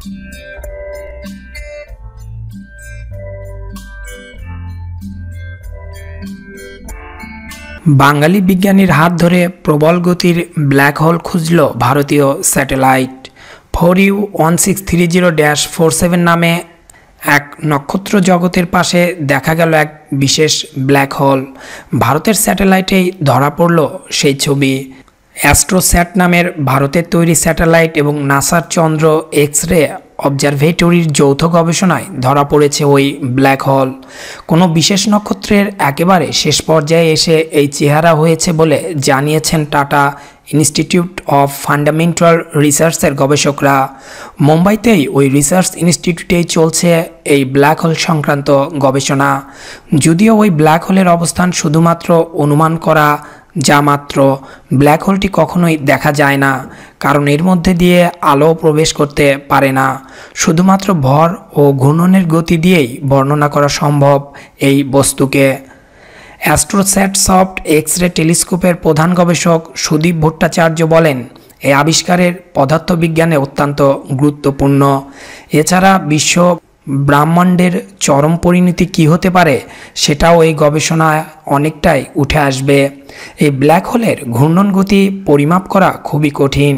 বাঙালি বিজ্ঞানীর হাত ধরে প্রবল গতির ব্ল্যাক হোল খুঁজল ভারতীয় satellite four U one six three zero dash four seven নামে এক নক্ষত্র জগতের পাশে দেখা গেল এক বিশেষ ব্ল্যাক হোল ভারতের স্যাটেলাইটেই ধরা পড়ল সেই ছবি অ্যাস্ট্রোস্যাট নামের ভারতের তৈরি স্যাটেলাইট এবং নাসার চন্দ্র এক্স রে অবজারভেটরির যৌথ গবেষণায় ধরা পড়েছে ওই ব্ল্যাক হল কোনো বিশেষ নক্ষত্রের একেবারে শেষ পর্যায়ে এসে এই চেহারা হয়েছে বলে জানিয়েছেন টাটা ইনস্টিটিউট অফ ফান্ডামেন্টাল রিসার্চের গবেষকরা মুম্বাইতেই ওই রিসার্চ ইনস্টিটিউটেই চলছে এই ব্ল্যাক হোল সংক্রান্ত গবেষণা যদিও ওই ব্ল্যাক হোলের অবস্থান শুধুমাত্র অনুমান করা যা মাত্র ব্ল্যাক হোলটি কখনোই দেখা যায় না কারণ এর মধ্যে দিয়ে আলো প্রবেশ করতে পারে না শুধুমাত্র ভর ও ঘূর্ণনের গতি দিয়েই বর্ণনা করা সম্ভব এই বস্তুকে অ্যাস্ট্রোস্যাট সফট এক্স রে টেলিস্কোপের প্রধান গবেষক সুদীপ ভট্টাচার্য বলেন এই আবিষ্কারের পদার্থবিজ্ঞানে অত্যন্ত গুরুত্বপূর্ণ এছাড়া বিশ্ব ব্রাহ্মাণ্ডের চরম পরিণতি কি হতে পারে সেটাও এই গবেষণায় অনেকটাই উঠে আসবে এই ব্ল্যাক হোলের ঘূর্ণন গতি পরিমাপ করা খুবই কঠিন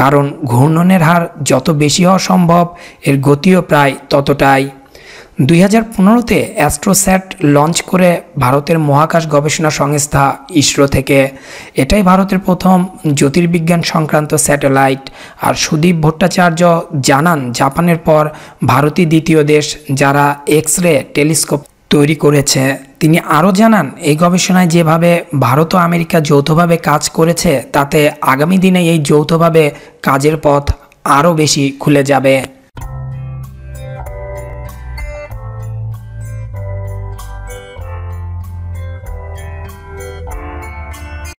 কারণ ঘূর্ণনের হার যত বেশি হওয়া সম্ভব এর গতিও প্রায় ততটাই দুই হাজার পনেরোতে অ্যাস্ট্রোস্যাট লঞ্চ করে ভারতের মহাকাশ গবেষণা সংস্থা ইসরো থেকে এটাই ভারতের প্রথম জ্যোতির্বিজ্ঞান সংক্রান্ত স্যাটেলাইট আর সুদীপ ভট্টাচার্য জানান জাপানের পর ভারতই দ্বিতীয় দেশ যারা এক্স রে টেলিস্কোপ তৈরি করেছে তিনি আরও জানান এই গবেষণায় যেভাবে ভারত ও আমেরিকা যৌথভাবে কাজ করেছে তাতে আগামী দিনে এই যৌথভাবে কাজের পথ আরও বেশি খুলে যাবে